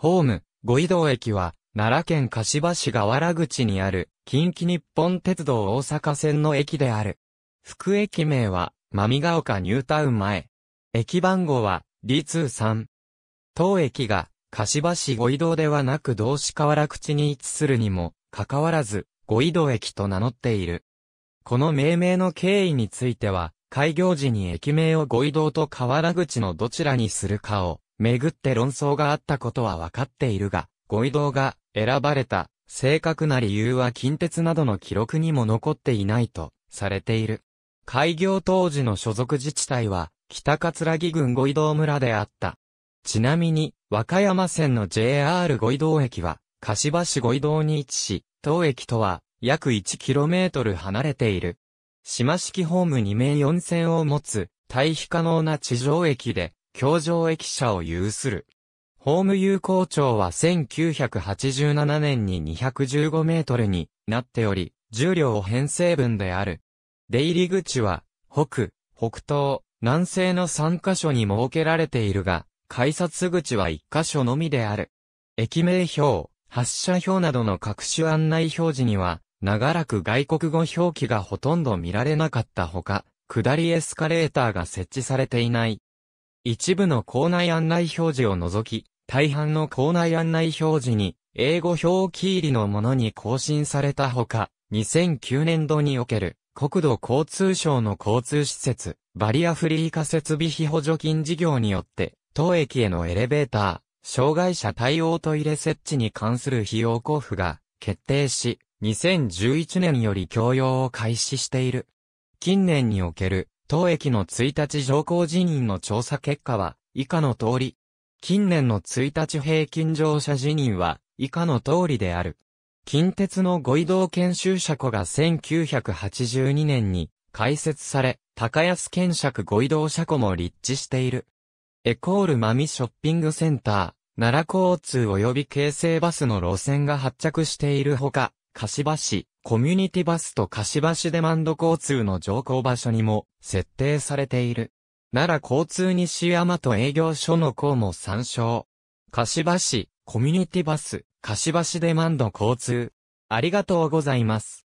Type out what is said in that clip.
ホーム、五移動駅は、奈良県柏市河原口にある、近畿日本鉄道大阪線の駅である。副駅名は、まみが丘ニュータウン前。駅番号は、D23。当駅が、柏市五移動ではなく同志河原口に位置するにも、かかわらず、五移動駅と名乗っている。この命名の経緯については、開業時に駅名を五移動と河原口のどちらにするかをめぐって論争があったことはわかっているが、ご移動が選ばれた正確な理由は近鉄などの記録にも残っていないとされている。開業当時の所属自治体は北葛城郡五移動村であった。ちなみに和歌山線の JR 五移動駅は柏市五移動に位置し、当駅とは約 1km 離れている。島式ホーム2面4線を持つ、退避可能な地上駅で、京城駅舎を有する。ホーム有効長は1987年に215メートルになっており、重量編成分である。出入り口は、北、北東、南西の3カ所に設けられているが、改札口は1カ所のみである。駅名表、発車表などの各種案内表示には、長らく外国語表記がほとんど見られなかったほか、下りエスカレーターが設置されていない。一部の校内案内表示を除き、大半の校内案内表示に、英語表記入りのものに更新されたほか、2009年度における、国土交通省の交通施設、バリアフリー化設備費補助金事業によって、当駅へのエレベーター、障害者対応トイレ設置に関する費用交付が決定し、2011年より供用を開始している。近年における当駅の1日乗降人員の調査結果は、以下の通り。近年の1日平均乗車人員は、以下の通りである。近鉄のご移動研修車庫が1982年に開設され、高安検釈ご移動車庫も立地している。エコールマミショッピングセンター、奈良交通及び京成バスの路線が発着しているほか、柏市、コミュニティバスと貸しバデマンド交通の乗降場所にも設定されている。奈良交通西山と営業所の項も参照。貸しバコミュニティバス、貸しバデマンド交通。ありがとうございます。